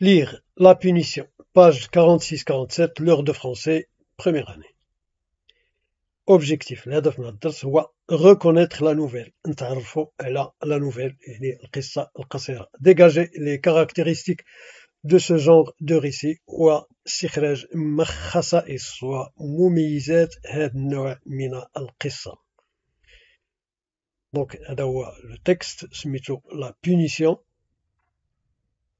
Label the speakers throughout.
Speaker 1: Lire la punition, page 46-47, l'heure de français, première année. Objectif, l'aide de reconnaître la nouvelle. Ntarfo, elle la nouvelle, elle est l'qissa, Dégager les caractéristiques de ce genre de récit, ou sikhrej, m'khassa et soit moumizet, hednoa mina l'qissa. Donc, adawa, le texte, smito, la punition.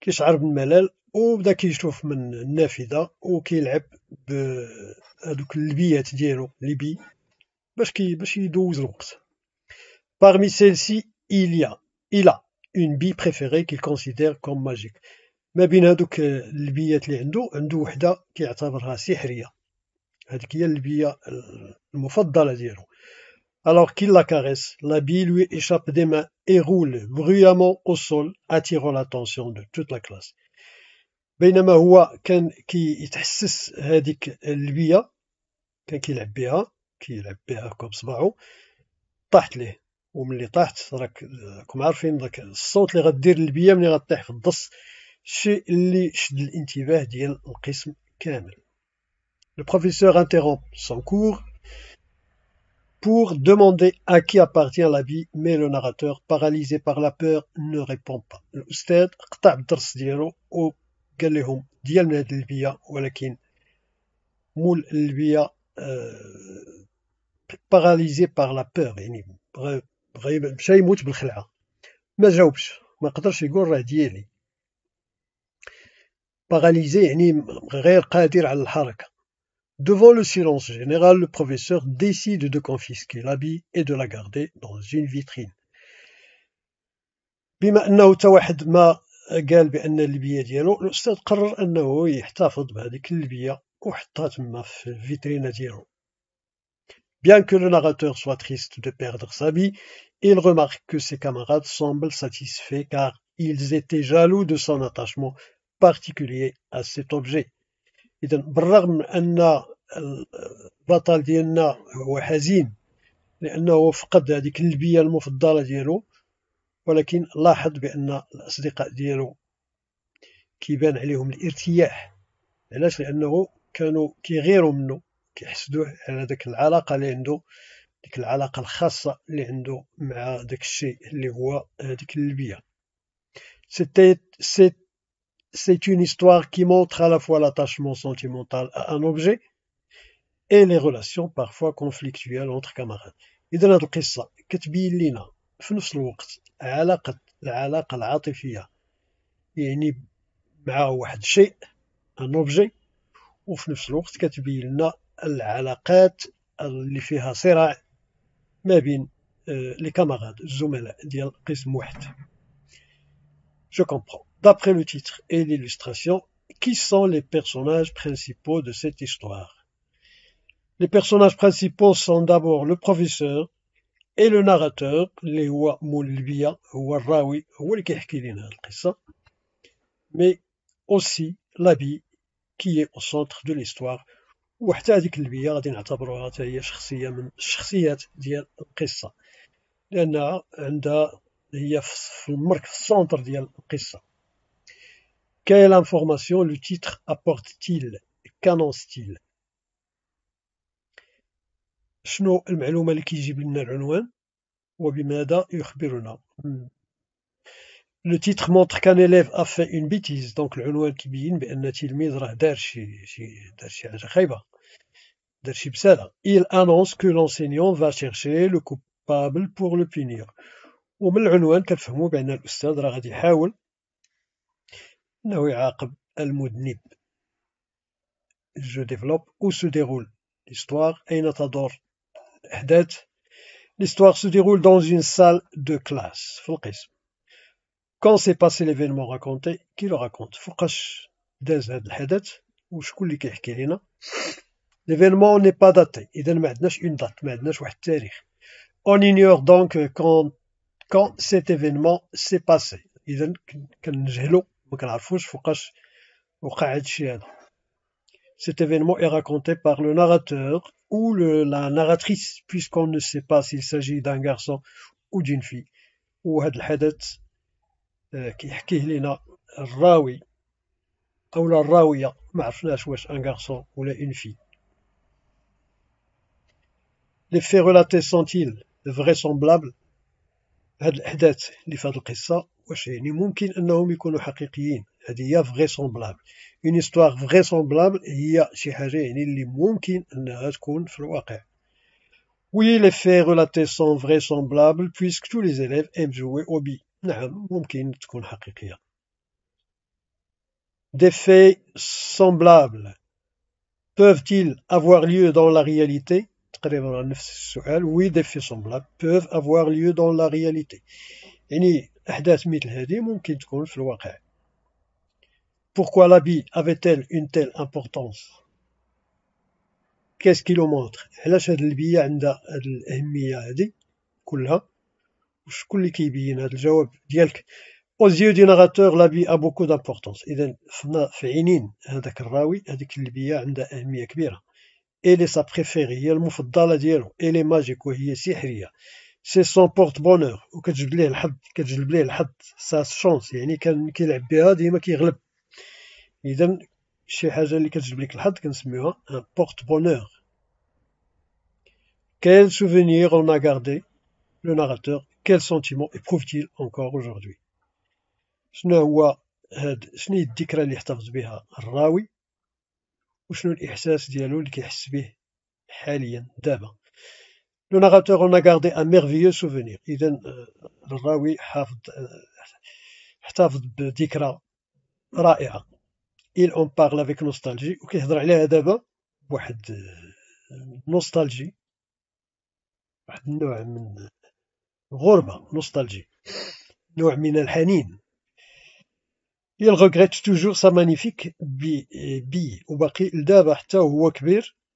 Speaker 1: كيشعر بالملل وبدا كيشوف من النافذه وكيلعب بهذوك اللبيات ديالو ليبي باش كي باش يدوز الوقت parmi celles-ci il y a il a une bille préférée qu'il considère comme magique ما بين هذوك اللبيات اللي عنده عنده وحده كيعتبرها سحريه هذيك هي اللبيه المفضله ديالو Alors qu'il la caresse, la bille lui échappe des mains et roule bruyamment au sol, attirant l'attention de toute la classe. Benna ma huwa kan kithesses hadik l'biyya kan kilab biha, kan kilab biha b'kob sbahou, taht lih, w men li taht rak kouma arfin dak s'sout li ghadir l'biyya men li ghad ttih f'dss, chi li shdd l'intibah dial l'qism Le professeur interrompt son cours pour demander à qui appartient la vie, mais le narrateur, paralysé par la peur, ne répond pas. L'Ustad qta b'drs diro ou galihum dialnad l'biya, walakin la l'biya euh, paralysé par la peur. M'chaï pas b'l'khla'a. Ma jaoubch, ma qdrsh yigur ra dialy. Paralysé, yani, gher qadir al-haraka. Devant le silence général, le professeur décide de confisquer l'habit et de la garder dans une vitrine. Bien que le narrateur soit triste de perdre sa vie, il remarque que ses camarades semblent satisfaits car ils étaient jaloux de son attachement particulier à cet objet. اذا بالرغم من ان البطل ديالنا هو حزين لانه فقد هذيك اللبيه المفضله ديالو ولكن لاحظ بان الاصدقاء ديالو كيبان عليهم الارتياح علاش لانه كانوا كيغيروا منه كيحسدوه على داك العلاقه اللي عنده ديك العلاقه الخاصه اللي عنده مع داك الشيء اللي هو هذيك اللبيه سيت c'est une histoire qui montre à la fois l'attachement sentimental à un objet et les relations parfois conflictuelles entre camarades. إذا هذه القصة كتبين لنا في نفس الوقت علاقة العلاقة العاطفية يعني مع واحد الشيء ان اوبجي وفي نفس الوقت كتبين لنا العلاقات اللي فيها صراع ما بين لي كاماراد الزملاء ديال قسم واحد جو كومبرون D'après le titre et l'illustration, qui sont les personnages principaux de cette histoire Les personnages principaux sont d'abord le professeur et le narrateur, les mais aussi l'habit qui est au centre de l'histoire وحتى quelle information le titre apporte-t-il et qu'annonce-t-il? شنو المعلومة اللي كيجيب لنا العنوان وبماذا يخبرنا لو تيتر مونتر كان élève a fait une bêtise دونك العنوان كيبين بان تلميذ راه دار شي شي دار شي حاجه خايبه دار شي بساله il annonce que l'enseignant va chercher le coupable pour le punir ومن العنوان كنفهموا بان الاستاذ راه غادي يحاول je développe où se déroule l'histoire. L'histoire se déroule dans une salle de classe. Quand s'est passé l'événement raconté, qui le raconte L'événement n'est pas daté. On ignore donc euh, quand, quand cet événement s'est passé. ما كنعرفوش فوقاش وقع هادشي هذا Cet événement est raconté par le narrateur ou le, la narratrice, puisqu'on ne sait pas s'il s'agit d'un garçon ou d'une fille. Ou هذا الحدث كيحكيه لنا الراوي أو الراوية ما عرفناش واش ان garçon ou une fille. Les faits relatés sont-ils vraisemblables هاد الأحداث اللي في هاد القصة واش يعني ممكن انهم يكونوا حقيقيين Oui, les faits relatés sont vraisemblables puisque tous les élèves aiment jouer au Des faits semblables peuvent-ils avoir lieu dans la réalité Oui, des faits semblables peuvent avoir lieu dans la réalité. أحداث مثل هذه ممكن تكون في الواقع Pourquoi la l'habit avait-elle une telle importance Qu'est-ce qui le montre علاش هاد البية عندها هاد الأهمية هادي كلها وشكون اللي كيبين هاد الجواب ديالك Aux yeux du narrateur, la l'habit a beaucoup d'importance. إذا في عينين هذاك الراوي هذيك البية عندها أهمية كبيرة. إلي سا بريفيري هي المفضلة ديالو. إلي magique وهي سحرية. سي سون بورت بونور وكتجلب ليه الحظ كتجلب ليه الحظ سا شونس يعني كان كيلعب بها ديما كيغلب اذا شي حاجه اللي كتجلب لك الحظ كنسميوها ان بورت بونور كاين سوفينير اون اغاردي لو ناراتور كيل سونتيمون ايبروفتيل eprouve اوجوردي il شنو هو هاد شنو هي الذكرى اللي احتفظ بها الراوي وشنو الاحساس ديالو اللي كيحس به حاليا دابا Le narrateur en a gardé un merveilleux souvenir. إذا الراوي حافظ احتفظ بذكرى رائعة. Il en parle avec nostalgie وكيهضر عليها دابا بواحد نوستالجي واحد euh, النوع من غربة نوستالجي نوع من الحنين il regrette toujours sa magnifique euh, bille وباقي لدابا حتى هو كبير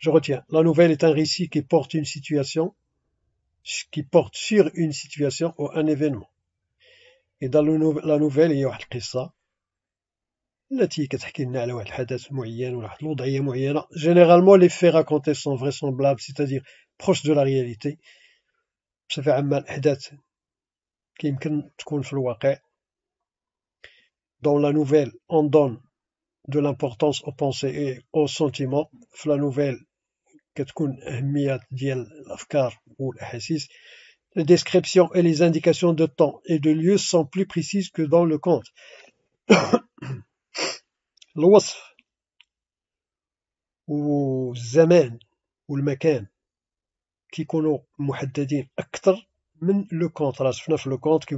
Speaker 1: Je retiens la nouvelle est un récit qui porte une situation qui porte sur une situation ou un événement et dans la nouvelle il y a une histoire ou généralement les faits racontés sont vraisemblables c'est-à-dire proches de la réalité ça fait un qui dans la nouvelle on donne de l'importance aux pensées et aux sentiments la description Les descriptions et les indications de temps et de lieu sont plus précises que dans le conte. l'osf ou le zaman ou le makan qui le conte, le conte qui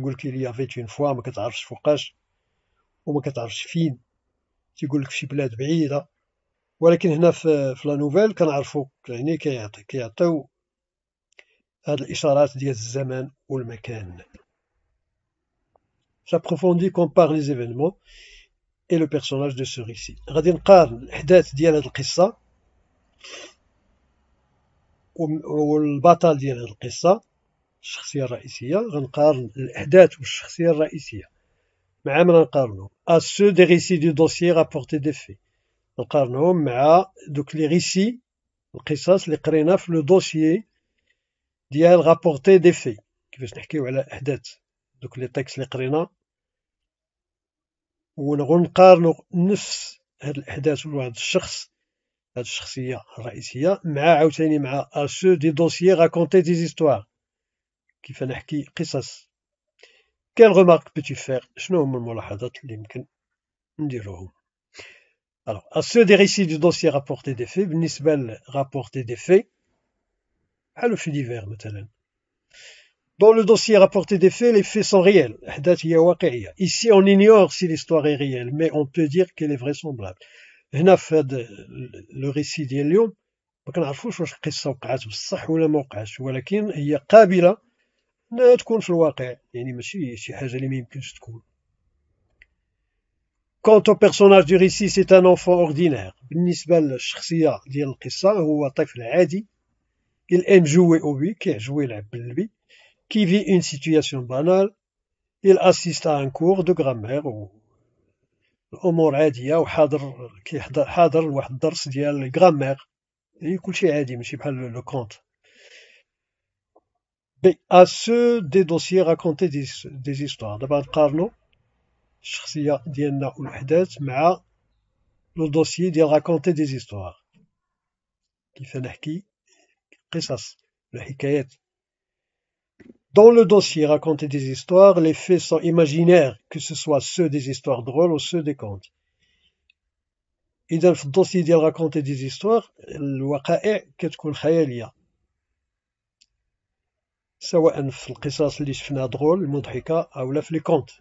Speaker 1: avait une fois, ولكن هنا في في لا نوفيل كنعرفوا يعني كيعطي كيعطيو هاد الاشارات ديال الزمان والمكان j'approfondis compare les événements et le personnage de ce récit غادي نقارن الاحداث ديال هاد القصه والبطل ديال هاد القصه الشخصيه الرئيسيه غنقارن الاحداث والشخصيه الرئيسيه مع من نقارنو ا سو دي ريسي دو دوسيي رابورتي دي في نقارنهم مع دوك لي ريسي القصص اللي قرينا في لو دوسيي ديال غابورتي دي في كيفاش نحكيو على احداث دوك لي تيكست اللي قرينا ونقارنوا نفس هاد الاحداث ولا هاد الشخص هاد الشخصيه الرئيسيه مع عاوتاني مع اسو دي دوسيي راكونتي دي زيستوار كيف نحكي قصص كان غمارك بتي فير شنو هما الملاحظات اللي يمكن نديروهم Alors, à ceux des récits du dossier rapporté des faits, Nisbel rapporté des faits, ah, le fait divers, مثلا. Dans le dossier rapporté des faits, les faits sont réels. Ici, on ignore si l'histoire est réelle, mais on peut dire qu'elle est vraisemblable. Euh, le récit d'Elion, si كنعرفوش واش القصه وقعت بصح ولا mais elle est soit قابله انها تكون في الواقع يعني ماشي شي حاجه اللي ما يمكنش تكون Quant au personnage du récit, c'est un enfant ordinaire. بالنسبة للشخصية ديال القصة هو طفل عادي. Il aime jouer au but, كيعجبو يلعب بالبي. Qui vit une situation banale. Il assiste à un cours de grammaire ou الامور عاديه وحاضر كيحضر حاضر لواحد الدرس ديال الجرامير يعني كلشي عادي ماشي بحال لو كونت بي ا سو دي دوسيي راكونتي دي, دي زيستوار دابا نقارنو الشخصية ديالنا dossier مع لو دوسيي ديال راكونتي دي زيستوار كيف نحكي قصص les histoires. Dans le dossier raconter des histoires, les faits sont imaginaires, que ce soit ceux des histoires drôles ou ceux des contes. Et dans le dossier de raconter des histoires, الوقائع كتكون خيالية. سواء في القصص اللي شفناها drôle, مضحكة, أو لا في les contes.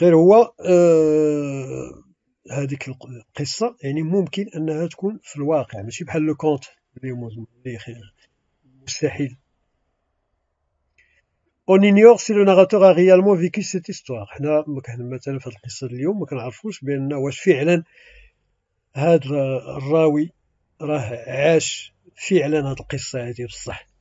Speaker 1: غير هو آه هذيك القصه يعني ممكن انها تكون في الواقع ماشي بحال لو كونت مستحيل On ignore si le narrateur a réellement vécu cette histoire. حنا مثلا في القصه اليوم ما كنعرفوش بان واش فعلا هذا الراوي راه عاش فعلا هذه القصه هذه بصح